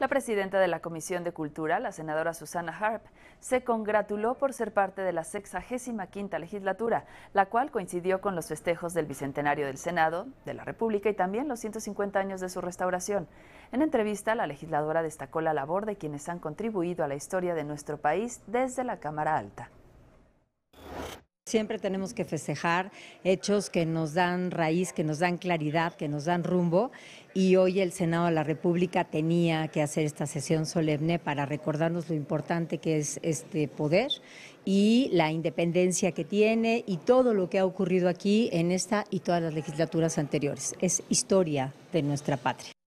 La presidenta de la Comisión de Cultura, la senadora Susana Harp, se congratuló por ser parte de la quinta legislatura, la cual coincidió con los festejos del Bicentenario del Senado, de la República y también los 150 años de su restauración. En entrevista, la legisladora destacó la labor de quienes han contribuido a la historia de nuestro país desde la Cámara Alta. Siempre tenemos que festejar hechos que nos dan raíz, que nos dan claridad, que nos dan rumbo. Y hoy el Senado de la República tenía que hacer esta sesión solemne para recordarnos lo importante que es este poder y la independencia que tiene y todo lo que ha ocurrido aquí en esta y todas las legislaturas anteriores. Es historia de nuestra patria.